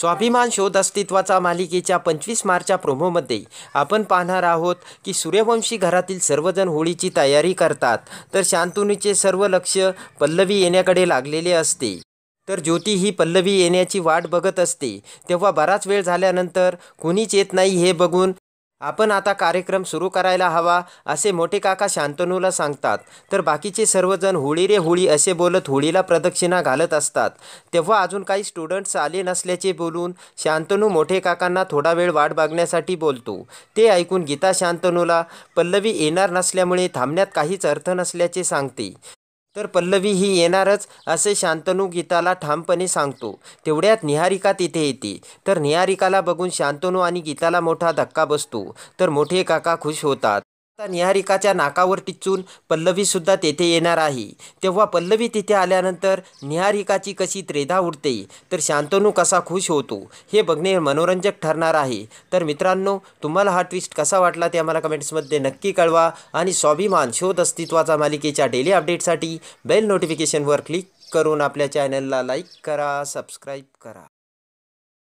स्वाभिमान शोध अस्तित्वाचा मालिकेच्या पंचवीस मार्चच्या प्रोमोमध्ये आपण पाहणार आहोत की सूर्यवंशी घरातील सर्वजण होळीची तयारी करतात तर शांतनुचे सर्व लक्ष पल्लवी येण्याकडे लागलेले असते तर ज्योती ही पल्लवी येण्याची वाट बघत असते तेव्हा बराच वेळ झाल्यानंतर कुणीच येत नाही हे बघून आपण आता कार्यक्रम सुरू करायला हवा असे मोठे काका शांतनूला सांगतात तर बाकीचे सर्वजण होळी रे होळी असे बोलत होळीला प्रदक्षिणा घालत असतात तेव्हा अजून काही स्टुडंट्स आले नसल्याचे बोलून शांतनू मोठे काकांना थोडा वेळ वाट बघण्यासाठी बोलतो ते ऐकून गीता शांतनूला पल्लवी येणार नसल्यामुळे थांबण्यात काहीच अर्थ नसल्याचे सांगते तर पल्लवी ही येणारच असे शांतनू गीताला ठामपणे सांगतो तेवढ्यात निहारिका तिथे येते तर निहारिकाला बघून शांतनू आणि गीताला मोठा धक्का बसतो तर मोठे काका खुश होतात आता निहारिकाच्या नाकावर टिचून पल्लवीसुद्धा तेथे येणार आहे तेव्हा पल्लवी तिथे आल्यानंतर निहारिकाची कशी त्रेधा उडते तर शांतनू कसा खुश होतो हे बघणे मनोरंजक ठरणार आहे तर मित्रांनो तुम्हाला हा ट्विस्ट कसा वाटला ते आम्हाला कमेंट्समध्ये नक्की कळवा आणि स्वाभिमान शोध अस्तित्वाचा मालिकेच्या डेली अपडेटसाठी बेल नोटिफिकेशनवर क्लिक करून आपल्या चॅनलला लाईक करा सबस्क्राईब करा